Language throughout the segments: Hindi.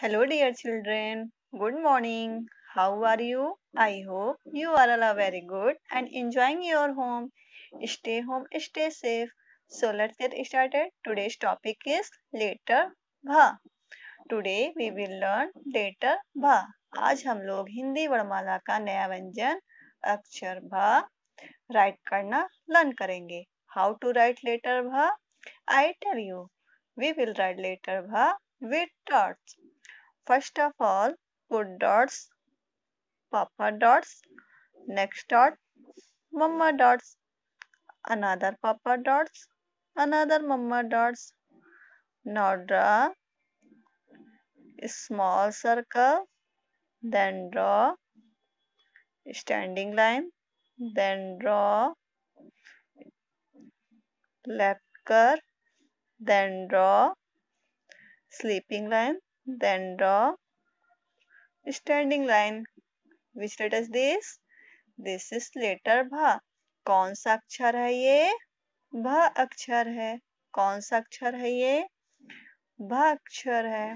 Hello dear children. Good morning. How are you? I hope you are all very good and enjoying your home. Stay home, stay safe. So let's get started. Today's topic is letter bha. Today we will learn letter bha. आज हम लोग हिंदी वर्णमाला का नया व्यंजन अक्षर भा राइट करना लर्न करेंगे हाउ टू राइट लेटर भा I tell you we will write letter भा with dots First of all, put dots, papa dots, next dot, mama dots, another papa dots, another mama dots. Now draw a small circle, then draw standing line, then draw left curve, then draw sleeping line, Then draw standing line. Which letter is this? This is letter bha kaun sa akshar hai ye bha akshar hai kaun sa akshar hai ye bha akshar hai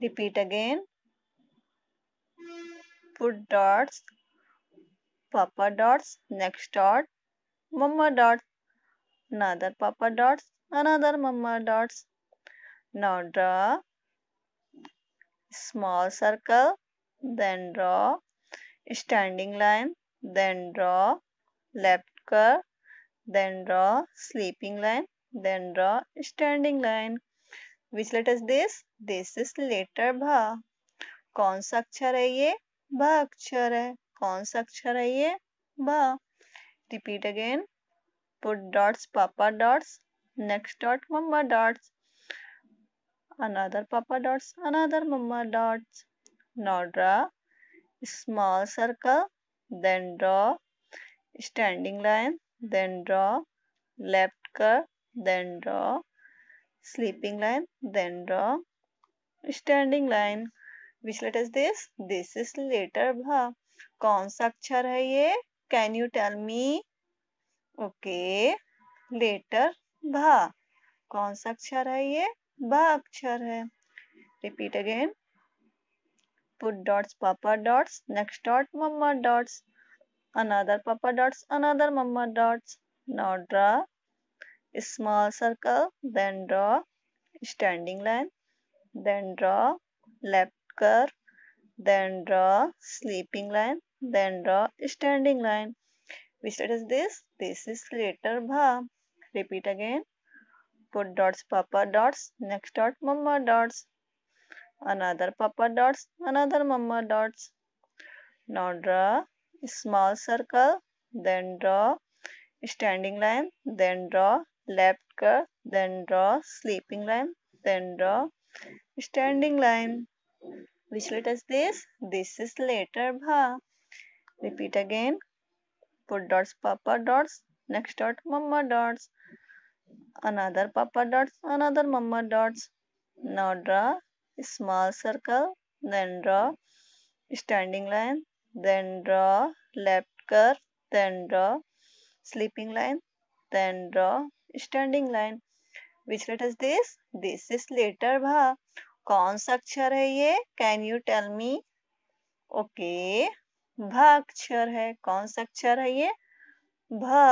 repeat again put dots papa dots next dot mamma dots another papa dots another mamma dots now draw small circle then draw standing line then draw left curve then draw sleeping line then draw standing line which letter is this this is letter bha कौन सा अक्षर है ये भ अक्षर है कौन सा अक्षर है ये भ repeat again put dots papa dots next dot mama dots another papa dots, another mama dots. Now draw small circle, then draw standing line, then draw left curve, then draw sleeping line, then draw standing line. Which letter is this? This is letter bha. kaun sa akshar hai ye can you tell me okay letter भा kaun sa akshar hai ye ब अक्षर है repeat again put dots papa dots next dot mama dots another papa dots another mama dots not draw small circle then draw standing line then draw left कर then draw sleeping line then draw standing line which is this this is letter भा repeat again put dots papa dots next dot mama dots another papa dots another mama dots now draw small circle then draw standing line then draw left curve then draw sleeping line then draw standing line which letter is this this is letter bha repeat again put dots papa dots next dot mama dots another papa dots another mama dots now draw a small circle then draw standing line then draw left curve then draw sleeping line then draw standing line which letter is this this is letter bha kaun sa akshar hai ye can you tell me okay bha akshar hai kaun sa akshar hai ye bha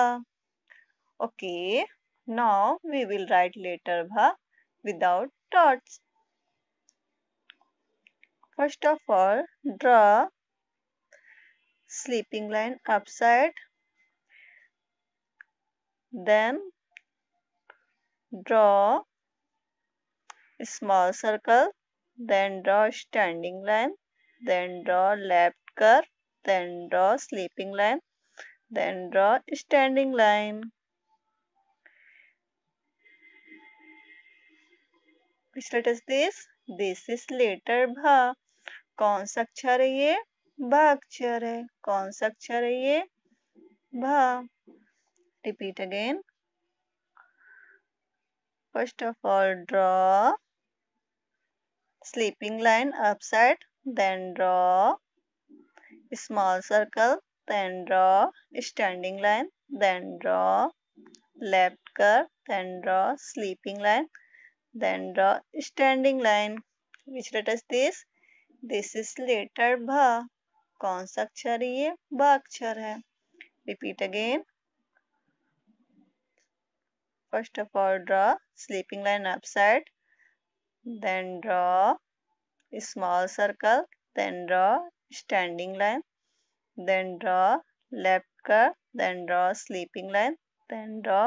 okay Now we will write letter bha without dots. First of all, draw sleeping line upside. Then draw small circle. Then draw standing line. Then draw left curve. Then draw sleeping line. Then draw standing line. which letter is this this is letter bha कौन सा अक्षर है ये भ अक्षर है कौन सा अक्षर है ये भ repeat again first of all draw sleeping line upside then draw small circle then draw standing line then draw left curve then draw sleeping line Then draw standing line. Which letter is this? This is letter bha. kaun sa akshar है ये ब अक्षर है repeat again first of all draw sleeping line upside then draw a small circle then draw standing line then draw left curve then draw sleeping line then draw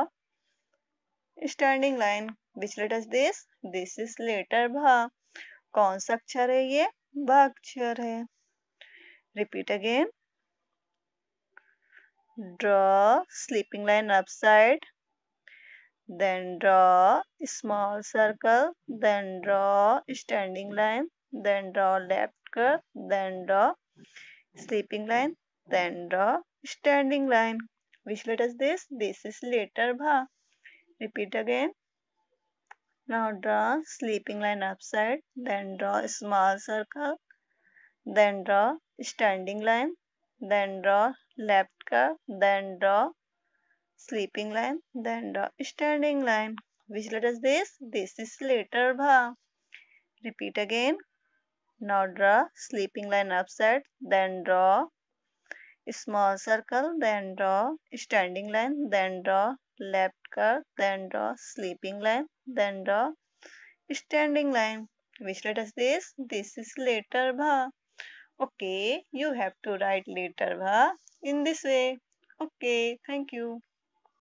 standing line which letter is this this is letter भ कौन सा अक्षर है ये भ अक्षर है repeat again draw sleeping line up side then draw small circle then draw standing line then draw left curve then draw sleeping line then draw standing line which letter is this this is letter bha Repeat again. Now draw sleeping line upside, then draw a small circle, then draw standing line, then draw left curve, then draw sleeping line, then draw standing line. Which letter is this? This is letter bha. Repeat again. Now draw sleeping line upside, then draw small circle, then draw standing line, then draw left curve then draw sleeping line then draw standing line which letter is this this is letter bha okay you have to write letter bha in this way okay thank you